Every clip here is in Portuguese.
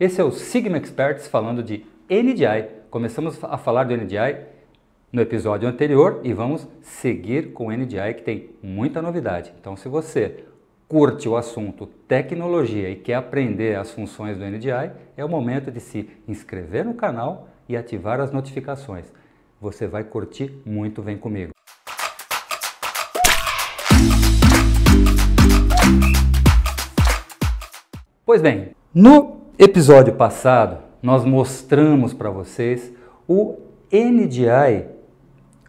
Esse é o Sigma Experts falando de NDI. Começamos a falar do NDI no episódio anterior e vamos seguir com o NDI que tem muita novidade. Então, se você curte o assunto tecnologia e quer aprender as funções do NDI, é o momento de se inscrever no canal e ativar as notificações. Você vai curtir muito, vem comigo. Pois bem, no episódio passado, nós mostramos para vocês o NDI,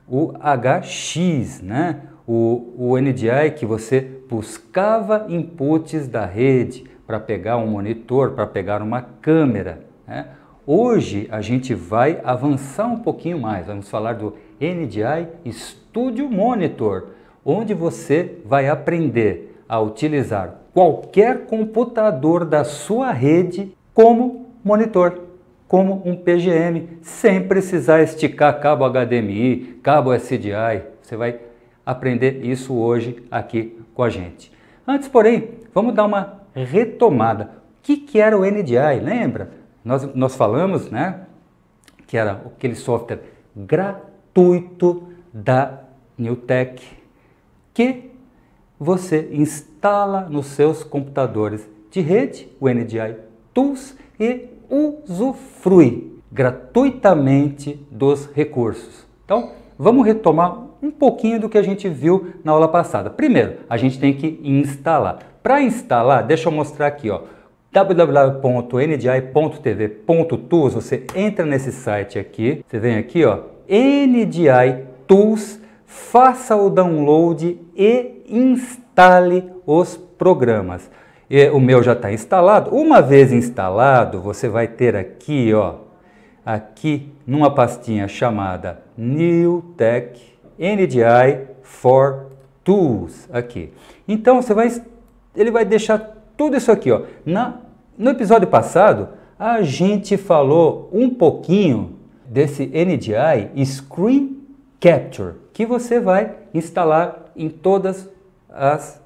o HX, né? O, o NDI que você buscava inputs da rede para pegar um monitor, para pegar uma câmera. Né? Hoje a gente vai avançar um pouquinho mais, vamos falar do NDI Studio Monitor, onde você vai aprender a utilizar qualquer computador da sua rede como monitor, como um PGM, sem precisar esticar cabo HDMI, cabo SDI. Você vai aprender isso hoje aqui com a gente. Antes, porém, vamos dar uma retomada. O que, que era o NDI? Lembra? Nós, nós falamos né, que era aquele software gratuito da Newtek que você instala nos seus computadores de rede, o NDI tools e usufrui gratuitamente dos recursos. Então, vamos retomar um pouquinho do que a gente viu na aula passada. Primeiro, a gente tem que instalar. Para instalar, deixa eu mostrar aqui, ó, www.ndi.tv.tools, você entra nesse site aqui, você vem aqui, ó, NDI Tools, faça o download e instale os programas. E o meu já está instalado. Uma vez instalado, você vai ter aqui, ó, aqui numa pastinha chamada New Tech NDI for Tools aqui. Então você vai, ele vai deixar tudo isso aqui, ó. Na, no episódio passado a gente falou um pouquinho desse NDI Screen Capture que você vai instalar em todas as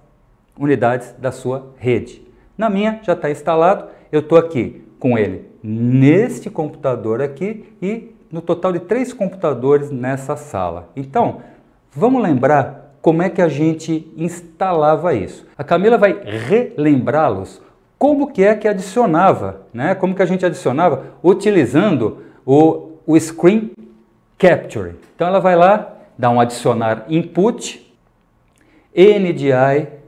unidades da sua rede. Na minha já está instalado, eu estou aqui com ele neste computador aqui e no total de três computadores nessa sala. Então, vamos lembrar como é que a gente instalava isso. A Camila vai relembrá-los como que é que adicionava, né? Como que a gente adicionava utilizando o, o Screen Capture. Então ela vai lá, dá um adicionar input, NDI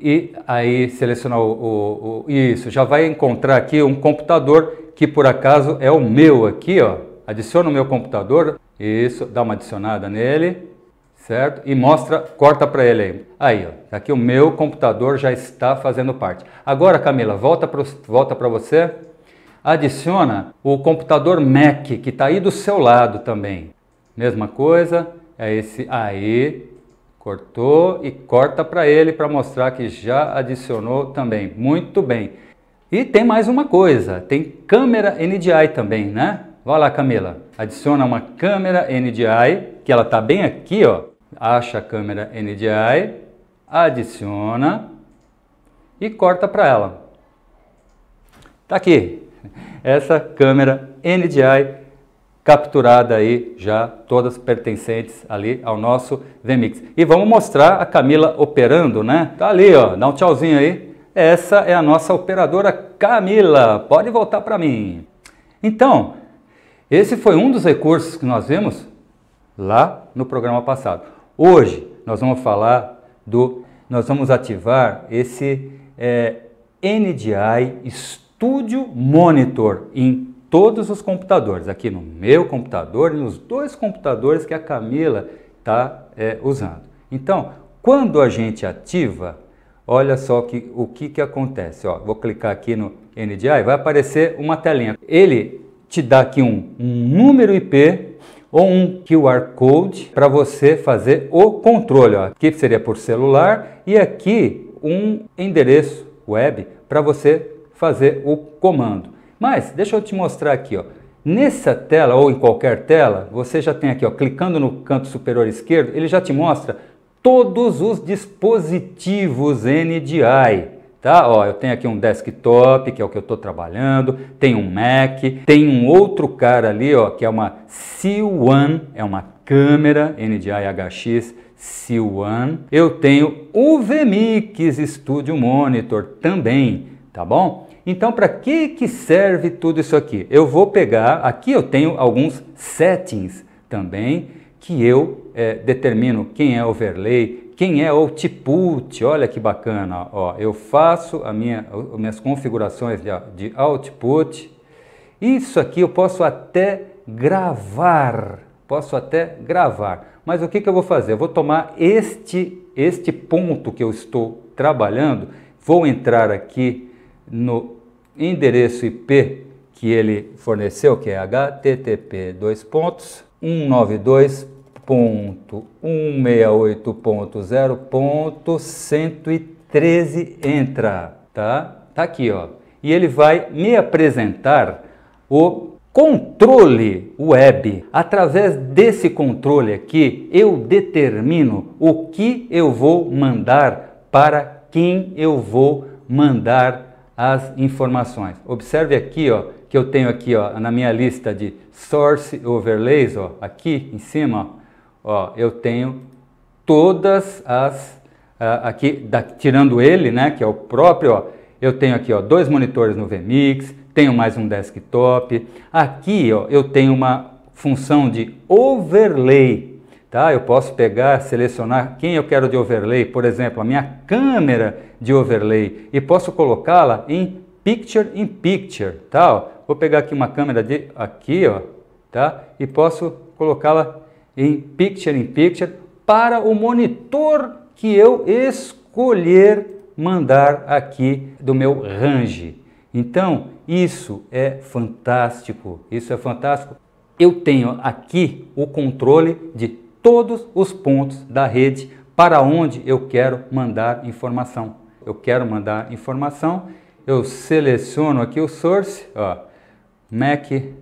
e aí selecionar o, o, o, Isso, já vai encontrar aqui um computador que por acaso é o meu aqui, ó. adiciona o meu computador, isso, dá uma adicionada nele, certo? E mostra, corta para ele aí. Aí, ó, tá aqui o meu computador já está fazendo parte. Agora, Camila, volta para volta para você, adiciona o computador Mac, que está aí do seu lado também. Mesma coisa, é esse aí, Cortou e corta para ele para mostrar que já adicionou também. Muito bem. E tem mais uma coisa, tem câmera NDI também, né? Vai lá, Camila. Adiciona uma câmera NDI, que ela está bem aqui, ó. Acha a câmera NDI, adiciona e corta para ela. Tá aqui. Essa câmera NDI capturada aí já todas pertencentes ali ao nosso VMix. E vamos mostrar a Camila operando, né? Tá ali, ó, dá um tchauzinho aí. Essa é a nossa operadora Camila. Pode voltar para mim. Então, esse foi um dos recursos que nós vimos lá no programa passado. Hoje nós vamos falar do, nós vamos ativar esse é, eh, NDI Studio Monitor em todos os computadores, aqui no meu computador e nos dois computadores que a Camila está é, usando. Então, quando a gente ativa, olha só que, o que, que acontece. Ó, vou clicar aqui no NDI, vai aparecer uma telinha. Ele te dá aqui um, um número IP ou um QR Code para você fazer o controle. Ó. Aqui seria por celular e aqui um endereço web para você fazer o comando. Mas deixa eu te mostrar aqui, ó. Nessa tela ou em qualquer tela, você já tem aqui, ó, clicando no canto superior esquerdo, ele já te mostra todos os dispositivos NDI. Tá? Ó, eu tenho aqui um desktop, que é o que eu estou trabalhando, tem um Mac, tem um outro cara ali, ó, que é uma C1, é uma câmera NDI HX C1. Eu tenho o VMix Studio Monitor também, tá bom? Então, para que, que serve tudo isso aqui? Eu vou pegar, aqui eu tenho alguns settings também, que eu é, determino quem é overlay, quem é output, olha que bacana, ó, eu faço a minha, as minhas configurações de, de output, isso aqui eu posso até gravar, posso até gravar, mas o que, que eu vou fazer? Eu vou tomar este, este ponto que eu estou trabalhando, vou entrar aqui no endereço IP que ele forneceu, que é http pontos 192.168.0.113 entra, tá? Tá aqui, ó. E ele vai me apresentar o controle web. Através desse controle aqui, eu determino o que eu vou mandar para quem eu vou mandar as informações. Observe aqui, ó, que eu tenho aqui, ó, na minha lista de source overlays, ó, aqui em cima, ó, eu tenho todas as uh, aqui da, tirando ele, né, que é o próprio, ó, eu tenho aqui, ó, dois monitores no VMix, tenho mais um desktop. Aqui, ó, eu tenho uma função de overlay Tá? Eu posso pegar, selecionar quem eu quero de overlay, por exemplo, a minha câmera de overlay e posso colocá-la em picture in picture, tá? Ó, vou pegar aqui uma câmera de aqui, ó, tá? E posso colocá-la em picture in picture para o monitor que eu escolher mandar aqui do meu range. Então, isso é fantástico. Isso é fantástico. Eu tenho aqui o controle de todos os pontos da rede para onde eu quero mandar informação. Eu quero mandar informação, eu seleciono aqui o source, ó, MAC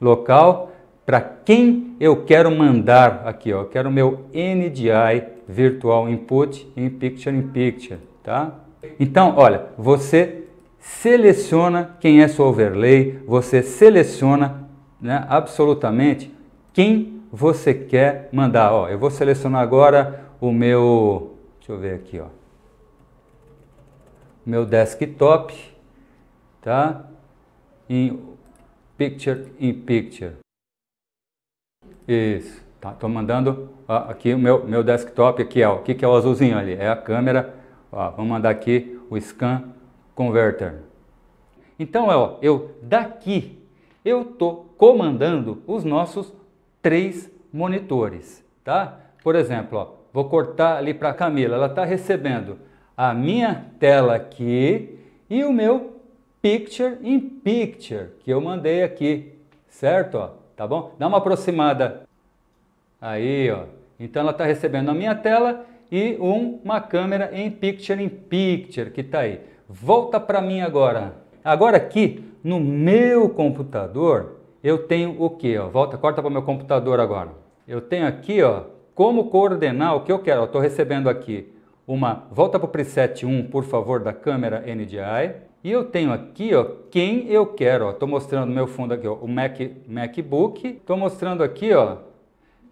local, para quem eu quero mandar aqui, ó, eu quero meu NDI virtual input em picture in picture, tá? Então, olha, você seleciona quem é seu overlay, você seleciona né, absolutamente quem você quer mandar. Ó, eu vou selecionar agora o meu, deixa eu ver aqui, ó, meu desktop, tá? Em picture in picture. Isso. Tá, tô mandando ó, aqui o meu, meu desktop aqui, ó. O que, que é o azulzinho ali? É a câmera. Ó, vamos mandar aqui o scan converter. Então, é, ó, eu daqui eu tô comandando os nossos três monitores, tá? Por exemplo, ó, vou cortar ali para a Camila, ela está recebendo a minha tela aqui e o meu picture in picture que eu mandei aqui, certo? Ó, tá bom? Dá uma aproximada aí, ó. Então ela está recebendo a minha tela e um, uma câmera em picture in picture que está aí. Volta para mim agora. Agora aqui no meu computador eu tenho o que? Volta, corta para o meu computador agora. Eu tenho aqui ó, como coordenar o que eu quero. Estou recebendo aqui uma... Volta para o preset 1, por favor, da câmera NDI. E eu tenho aqui ó, quem eu quero. Estou mostrando meu fundo aqui, ó, o Mac, MacBook. Estou mostrando aqui ó,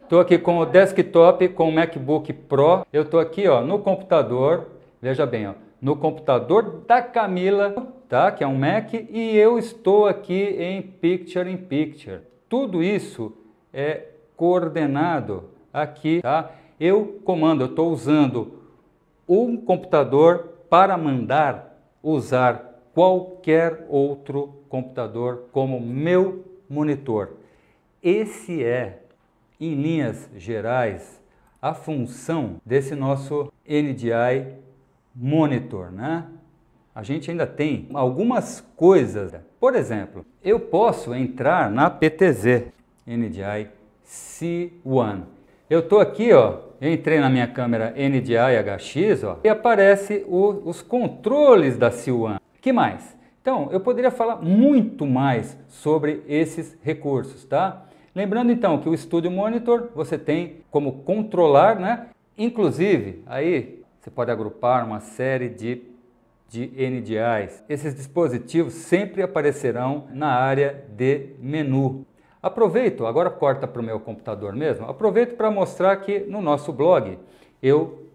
Estou aqui com o desktop, com o MacBook Pro. Eu estou aqui ó, no computador. Veja bem, ó, no computador da Camila, tá? Que é um Mac e eu estou aqui em Picture in Picture. Tudo isso é coordenado aqui, tá? Eu comando, eu estou usando um computador para mandar usar qualquer outro computador como meu monitor. Esse é, em linhas gerais, a função desse nosso NDI monitor, né? A gente ainda tem algumas coisas. Por exemplo, eu posso entrar na PTZ NDI C1. Eu tô aqui, ó, entrei na minha câmera NDI HX ó, e aparece o, os controles da C1. que mais? Então, eu poderia falar muito mais sobre esses recursos, tá? Lembrando então que o Studio Monitor você tem como controlar, né? Inclusive, aí você pode agrupar uma série de, de NDIs. Esses dispositivos sempre aparecerão na área de menu. Aproveito, agora corta para o meu computador mesmo, aproveito para mostrar que no nosso blog eu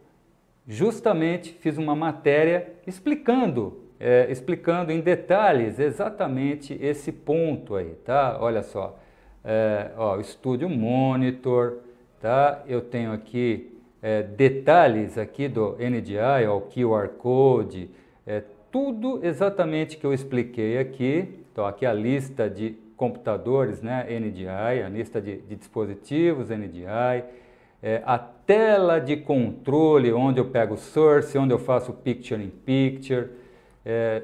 justamente fiz uma matéria explicando é, explicando em detalhes exatamente esse ponto aí, tá? Olha só, é, ó, o Studio Monitor, tá? Eu tenho aqui é, detalhes aqui do NDI, o QR Code, é, tudo exatamente que eu expliquei aqui. Então, aqui a lista de computadores, né, NDI, a lista de, de dispositivos NDI, é, a tela de controle onde eu pego o source, onde eu faço picture in picture, é,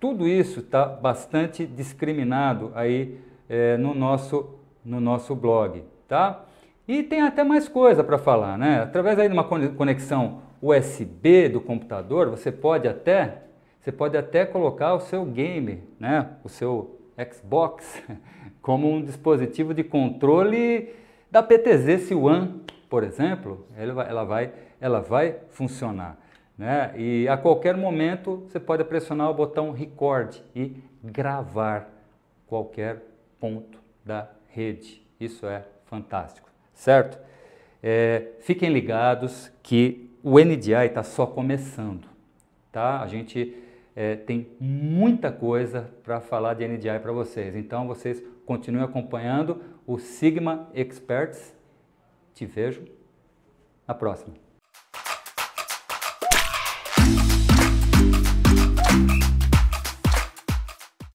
tudo isso está bastante discriminado aí é, no, nosso, no nosso blog, tá? E tem até mais coisa para falar, né? Através aí de uma conexão USB do computador, você pode até, você pode até colocar o seu game, né? O seu Xbox como um dispositivo de controle da PTZ One, por exemplo, ela vai, ela vai funcionar. Né? E a qualquer momento você pode pressionar o botão record e gravar qualquer ponto da rede. Isso é fantástico certo? É, fiquem ligados que o NDI está só começando, tá? A gente é, tem muita coisa para falar de NDI para vocês, então vocês continuem acompanhando o Sigma Experts. Te vejo na próxima.